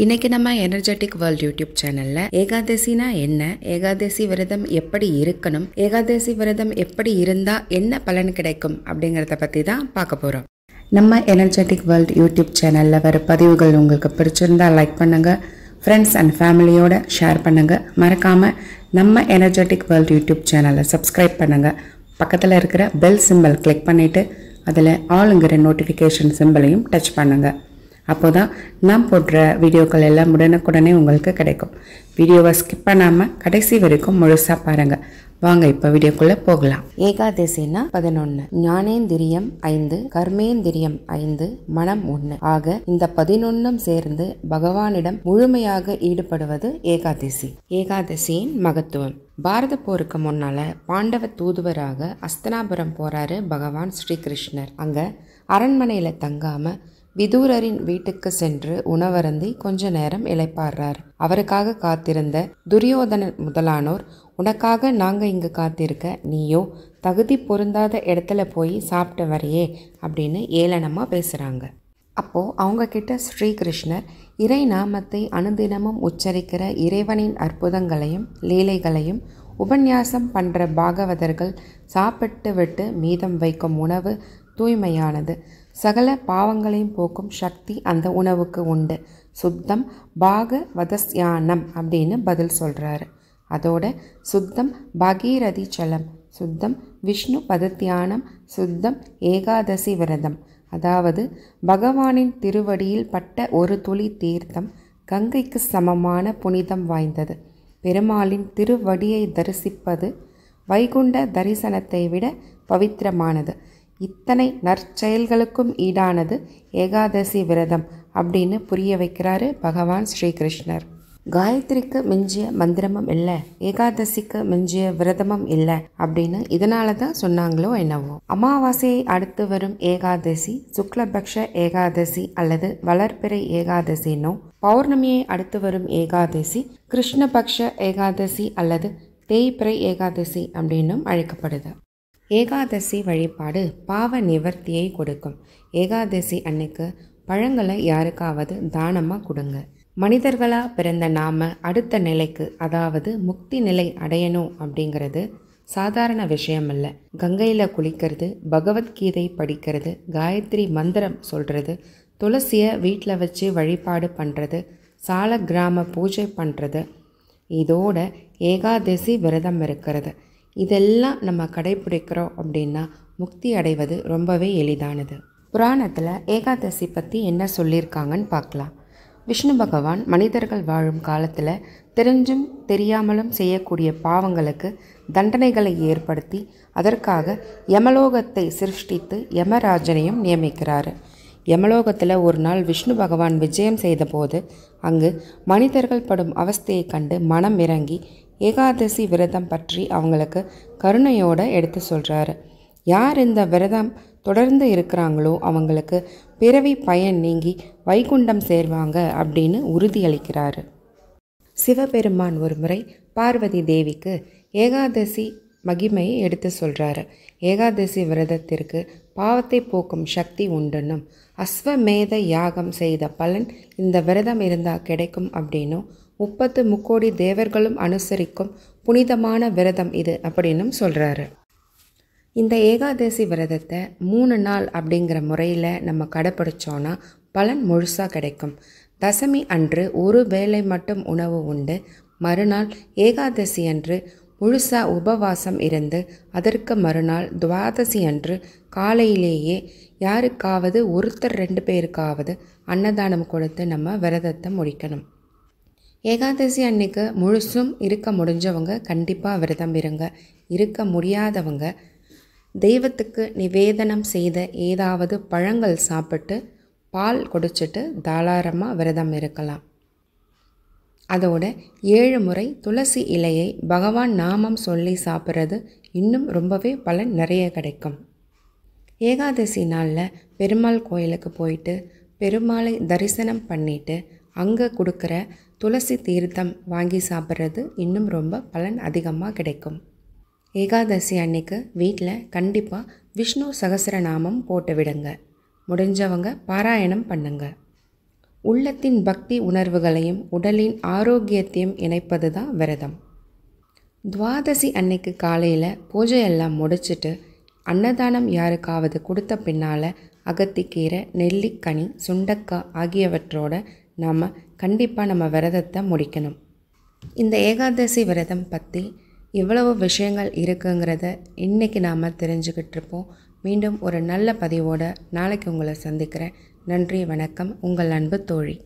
இன்னைக்கு நம்ம energetic world YouTube சேனல்ல ஏகாதசினா என்ன ஏகாதசி விரதம் எப்படி இருக்கணும் ஏகாதசி விரதம் எப்படி இருந்தா என்ன பலன் கிடைக்கும் அப்படிங்கிறத பத்தி தான் பார்க்க போறோம் நம்ம எனர்ஜெட்டிக் வேர்ல்ட் யூடியூப் சேனல்ல வர பதிவுகள் உங்களுக்கு பிடிச்சிருந்தா லைக் பண்ணுங்க ஃப்ரெண்ட்ஸ் அண்ட் ஃபேமிலியோட ஷேர் பண்ணுங்க மறக்காம நம்ம எனர்ஜெட்டிக் வேர்ல்ட் யூடியூப் சேனலை சப்ஸ்கிரைப் பண்ணுங்க பக்கத்தில் இருக்கிற பெல் சிம்பிள் கிளிக் பண்ணிவிட்டு அதில் ஆளுங்கிற நோட்டிஃபிகேஷன் சிம்பிளையும் டச் பண்ணுங்கள் அப்போ தான் நான் போடுற வீடியோக்கள் எல்லாம் உடனுக்குடனே உங்களுக்கு கிடைக்கும் வீடியோவை ஸ்கிப் பண்ணாமல் கடைசி வரைக்கும் முழுசாக பாருங்கள் வாங்க இப்ப வீடியோக்குள்ள போகலாம் ஏகாதசினா பதினொன்னு ஞானேந்திரியம் ஐந்து கர்மேந்திரியம் ஐந்து மனம் ஒன்று ஆக இந்த பதினொன்னும் சேர்ந்து பகவானிடம் முழுமையாக ஈடுபடுவது ஏகாதசி ஏகாதசியின் மகத்துவம் பாரத போருக்கு முன்னால பாண்டவ தூதுவராக அஸ்தனாபுரம் போறாரு பகவான் ஸ்ரீகிருஷ்ணர் அங்க அரண்மனையில தங்காம விதூரரின் வீட்டுக்கு சென்று உணவருந்தி கொஞ்ச நேரம் இழைப்பாடுறார் அவருக்காக காத்திருந்த துரியோதனன் முதலானோர் உனக்காக நாங்கள் இங்கு காத்திருக்க நீயோ தகுதி பொருந்தாத இடத்துல போய் சாப்பிட்டு வரையே அப்படின்னு ஏளனமாக பேசுகிறாங்க அப்போது அவங்கக்கிட்ட ஸ்ரீகிருஷ்ணர் இறை நாமத்தை அனுதினமும் உச்சரிக்கிற இறைவனின் அற்புதங்களையும் லீலைகளையும் உபன்யாசம் பண்ணுற பாகவதர்கள் சாப்பிட்டு விட்டு மீதம் வைக்கும் உணவு தூய்மையானது சகல பாவங்களையும் போக்கும் சக்தி அந்த உணவுக்கு உண்டு சுத்தம் பாக வதஸ்யானம் அப்படின்னு பதில் சொல்கிறாரு அதோட சுத்தம் பகீரதி சலம் சுத்தம் விஷ்ணு பதத்தியானம் சுத்தம் ஏகாதசி விரதம் அதாவது பகவானின் திருவடியில் பட்ட ஒரு துளி தீர்த்தம் கங்கைக்கு சமமான புனிதம் வாய்ந்தது பெருமாளின் திருவடியை தரிசிப்பது வைகுண்ட தரிசனத்தை விட பவித்திரமானது இத்தனை நற்செயல்களுக்கும் ஈடானது ஏகாதசி விரதம் அப்படின்னு புரிய வைக்கிறாரு பகவான் ஸ்ரீகிருஷ்ணர் காயத்ரிக்கு மிஞ்சிய மந்திரமும் இல்லை ஏகாதசிக்கு மிஞ்சிய விரதமும் இல்லை அப்படின்னு இதனால தான் சொன்னாங்களோ என்னவோ அமாவாசையை அடுத்து வரும் ஏகாதசி சுக்லபக்ஷ ஏகாதசி அல்லது வளர்பிறை ஏகாதசினும் பௌர்ணமியை அடுத்து வரும் ஏகாதசி கிருஷ்ணபக்ஷ ஏகாதசி அல்லது தேய்பிறை ஏகாதசி அப்படின்னும் அழைக்கப்படுது ஏகாதசி வழிபாடு பாவ நிவர்த்தியை கொடுக்கும் ஏகாதசி அன்னைக்கு பழங்களை யாருக்காவது தானமாக கொடுங்க மனிதர்களாக பிறந்த நாம் அடுத்த நிலைக்கு அதாவது முக்தி நிலை அடையணும் அப்படிங்கிறது சாதாரண விஷயம் இல்லை கங்கையில் குளிக்கிறது பகவத்கீதை படிக்கிறது காயத்ரி மந்திரம் சொல்கிறது துளசியை வீட்டில் வச்சு வழிபாடு பண்ணுறது சால கிராம பூஜை பண்ணுறது இதோட ஏகாதசி விரதம் இருக்கிறது இதெல்லாம் நம்ம கடைபிடிக்கிறோம் அப்படின்னா முக்தி அடைவது ரொம்பவே எளிதானது புராணத்தில் ஏகாதசி பற்றி என்ன சொல்லியிருக்காங்கன்னு பார்க்கலாம் விஷ்ணு பகவான் மனிதர்கள் வாழும் காலத்தில் தெரிஞ்சும் தெரியாமலும் செய்யக்கூடிய பாவங்களுக்கு தண்டனைகளை ஏற்படுத்தி அதற்காக யமலோகத்தை சிருஷ்டித்து யமராஜனையும் நியமிக்கிறார் யமலோகத்தில் ஒரு நாள் விஷ்ணு பகவான் விஜயம் செய்தபோது அங்கு மனிதர்கள் படும் அவஸ்தையை கண்டு மனம் இறங்கி ஏகாதசி விரதம் பற்றி அவங்களுக்கு கருணையோடு எடுத்து சொல்கிறாரு யார் இந்த விரதம் தொடர்ந்து இருக்கிறாங்களோ அவங்களுக்கு பிறவி பயன் நீங்கி வைகுண்டம் சேர்வாங்க அப்படின்னு உறுதியளிக்கிறாரு சிவபெருமான் ஒரு முறை பார்வதி தேவிக்கு ஏகாதசி மகிமையை எடுத்து சொல்கிறாரு ஏகாதசி விரதத்திற்கு பாவத்தை போக்கும் சக்தி உண்டுன்னும் அஸ்வமேத யாகம் செய்த பலன் இந்த விரதம் இருந்தால் கிடைக்கும் அப்படின்னும் முப்பத்து முக்கோடி தேவர்களும் அனுசரிக்கும் புனிதமான விரதம் இது அப்படின்னும் சொல்கிறாரு இந்த ஏகாதசி விரதத்தை மூணு நாள் அப்படிங்கிற முறையில் நம்ம கடைப்பிடிச்சோன்னா பலன் முழுசாக கிடைக்கும் தசமி அன்று ஒரு வேளை மட்டும் உணவு உண்டு மறுநாள் ஏகாதசி அன்று முழுசாக உபவாசம் இருந்து அதற்கு மறுநாள் துவாதசி அன்று காலையிலேயே யாருக்காவது ஒருத்தர் ரெண்டு பேருக்காவது அன்னதானம் கொடுத்து நம்ம விரதத்தை முடிக்கணும் ஏகாதசி அன்னைக்கு முழுசும் இருக்க முடிஞ்சவங்க கண்டிப்பாக விரதம் இருங்க இருக்க முடியாதவங்க தெய்வத்துக்கு நிவேதனம் செய்த ஏதாவது பழங்கள் சாப்பிட்டு பால் குடிச்சிட்டு தாராளமாக விரதம் இருக்கலாம் அதோட ஏழு முறை துளசி இலையை பகவான் நாமம் சொல்லி சாப்பிட்றது இன்னும் ரொம்பவே பலன் நிறைய கிடைக்கும் ஏகாதசி நாளில் பெருமாள் கோயிலுக்கு போயிட்டு பெருமாளை தரிசனம் பண்ணிவிட்டு அங்கே கொடுக்குற துளசி தீர்த்தம் வாங்கி சாப்பிட்றது இன்னும் ரொம்ப பலன் அதிகமாக கிடைக்கும் ஏகாதசி அன்னைக்கு வீட்டில் கண்டிப்பாக விஷ்ணு சகசிரநாமம் போட்டு விடுங்க முடிஞ்சவங்க பாராயணம் பண்ணுங்க உள்ளத்தின் பக்தி உணர்வுகளையும் உடலின் ஆரோக்கியத்தையும் இணைப்பது தான் விரதம் துவாதசி அன்னைக்கு காலையில் பூஜையெல்லாம் முடிச்சுட்டு அன்னதானம் யாருக்காவது கொடுத்த பின்னால் அகத்திக்கீரை நெல்லிக்கனி சுண்டக்காய் ஆகியவற்றோட நாம் கண்டிப்பாக நம்ம விரதத்தை முடிக்கணும் இந்த ஏகாதசி விரதம் பற்றி இவ்வளவு விஷயங்கள் இருக்குங்கிறத இன்றைக்கி நாம் தெரிஞ்சுக்கிட்டு இருப்போம் மீண்டும் ஒரு நல்ல பதிவோடு நாளைக்கு உங்களை சந்திக்கிறேன் நன்றி வணக்கம் உங்கள் அன்பு தோழி